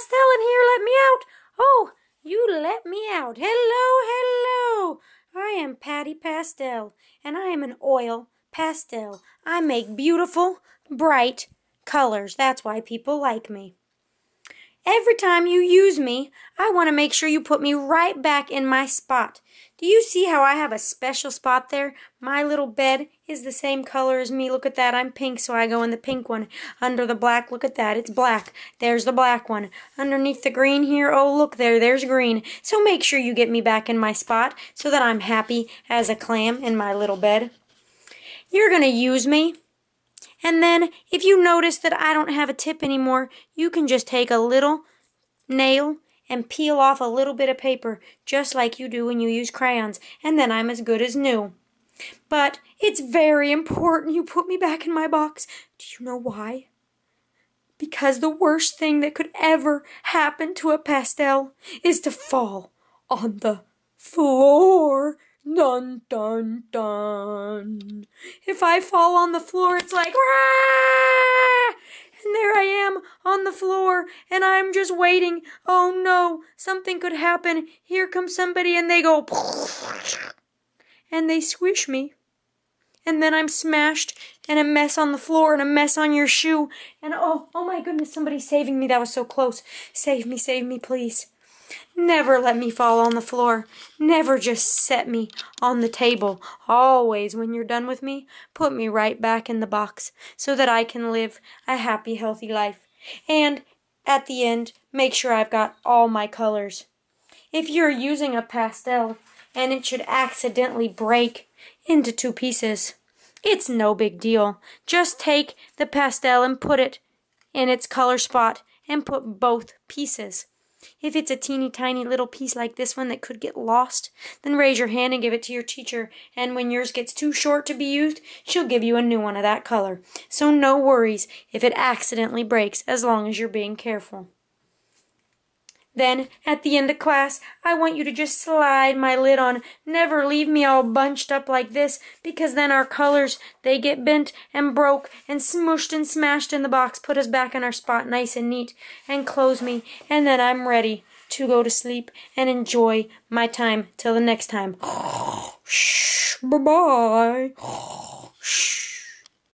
Estelle in here. Let me out. Oh, you let me out. Hello, hello. I am Patty Pastel, and I am an oil pastel. I make beautiful, bright colors. That's why people like me. Every time you use me, I want to make sure you put me right back in my spot. Do you see how I have a special spot there? My little bed is the same color as me. Look at that. I'm pink, so I go in the pink one. Under the black, look at that. It's black. There's the black one. Underneath the green here, oh, look there. There's green. So make sure you get me back in my spot so that I'm happy as a clam in my little bed. You're going to use me. And then if you notice that I don't have a tip anymore, you can just take a little nail and peel off a little bit of paper, just like you do when you use crayons, and then I'm as good as new. But it's very important you put me back in my box. Do you know why? Because the worst thing that could ever happen to a pastel is to fall on the floor dun dun dun. If I fall on the floor, it's like Wah! and there I am on the floor, and I'm just waiting. Oh no, something could happen. Here comes somebody, and they go and they squish me. And then I'm smashed and a mess on the floor and a mess on your shoe. And oh, oh my goodness, somebody's saving me. That was so close. Save me, save me, please. Never let me fall on the floor. Never just set me on the table. Always, when you're done with me, put me right back in the box so that I can live a happy, healthy life. And at the end, make sure I've got all my colors. If you're using a pastel and it should accidentally break into two pieces, it's no big deal. Just take the pastel and put it in its color spot and put both pieces. If it's a teeny tiny little piece like this one that could get lost, then raise your hand and give it to your teacher, and when yours gets too short to be used, she'll give you a new one of that color. So no worries if it accidentally breaks as long as you're being careful. Then, at the end of class, I want you to just slide my lid on. Never leave me all bunched up like this, because then our colors, they get bent and broke and smooshed and smashed in the box, put us back in our spot nice and neat, and close me, and then I'm ready to go to sleep and enjoy my time till the next time. Shh, bye-bye. Shh.